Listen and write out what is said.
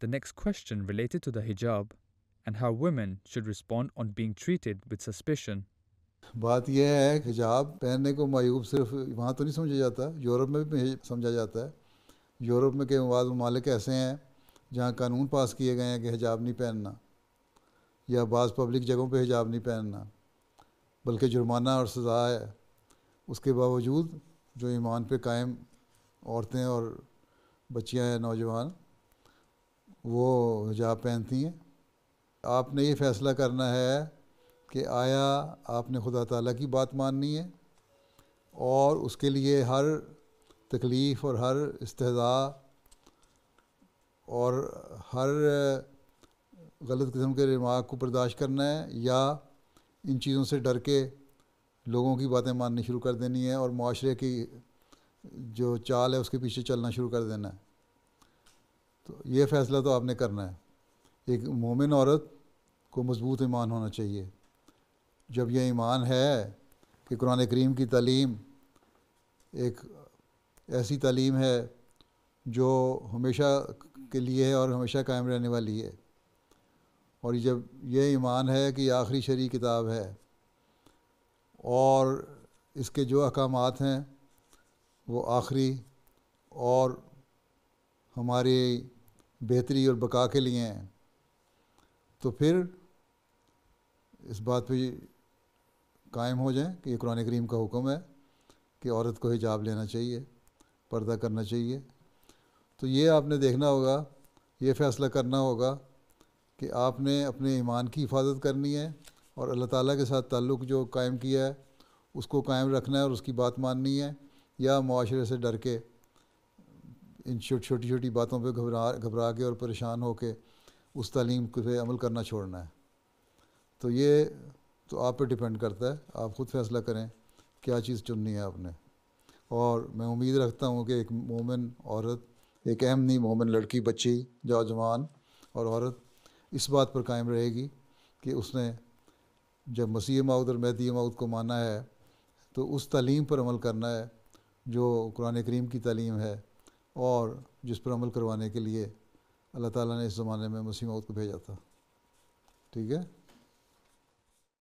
the next question related to the hijab and how women should respond on being treated with suspicion. बात यह है हिजाब पहनने को मायूब सिर्फ वहाँ तो नहीं समझा जाता यूरोप में भी समझा जाता है यूरोप में के बाद ममालिक ऐसे हैं जहाँ कानून पास किए गए हैं कि हिजाब नहीं पहनना या बाज़ पब्लिक जगहों पे हिजाब नहीं पहनना बल्कि जुर्माना और सज़ा है उसके बावजूद जो ईमान पे कायम औरतें और बच्चियाँ हैं नौजवान वो हिजाब पहनती हैं आपने ये फ़ैसला करना है कि आया आपने खुदा ताला की बात माननी है और उसके लिए हर तकलीफ़ और हर इस्तेज़ा और हर गलत किस्म के रिमार्क को बर्दाश्त करना है या इन चीज़ों से डर के लोगों की बातें माननी शुरू कर देनी है और माशरे की जो चाल है उसके पीछे चलना शुरू कर देना है तो ये फ़ैसला तो आपने करना है एक मोमिन औरत को मज़बूत ईमान होना चाहिए जब यह ईमान है कि कुरान करीम की तलीम एक ऐसी तलीम है जो हमेशा के लिए है और हमेशा कायम रहने वाली है और जब यह ईमान है कि आखिरी शरी किताब है और इसके जो अहकाम हैं वो आखिरी और हमारी बेहतरी और बका के लिए हैं तो फिर इस बात पर कायम हो जाएं कि ये कुरान करीम का हुक्म है कि औरत को हिजाब लेना चाहिए पर्दा करना चाहिए तो ये आपने देखना होगा ये फ़ैसला करना होगा कि आपने अपने ईमान की हिफाजत करनी है और अल्लाह ताला के साथ ताल्लुक़ जो कायम किया है उसको कायम रखना है और उसकी बात माननी है या माशरे से डर के इन छोटी छोटी बातों पे घबरा घबरा के और परेशान हो के उस तालीम पे अमल करना छोड़ना है तो ये तो आप पे डिपेंड करता है आप ख़ुद फैसला करें क्या चीज़ चुननी है आपने और मैं उम्मीद रखता हूँ कि एक मोमिन औरत एक अहम नहीं मोमिन लड़की बच्ची नौजवान और औरत इस बात पर कायम रहेगी कि उसने जब मसीह माउद और महदी माउद को माना है तो उस तालीम पर अमल करना है जो कुरान करीम की तालीम है और जिस पर अमल करवाने के लिए अल्लाह ताला ने इस ज़माने में मसीह मौत को भेजा था ठीक है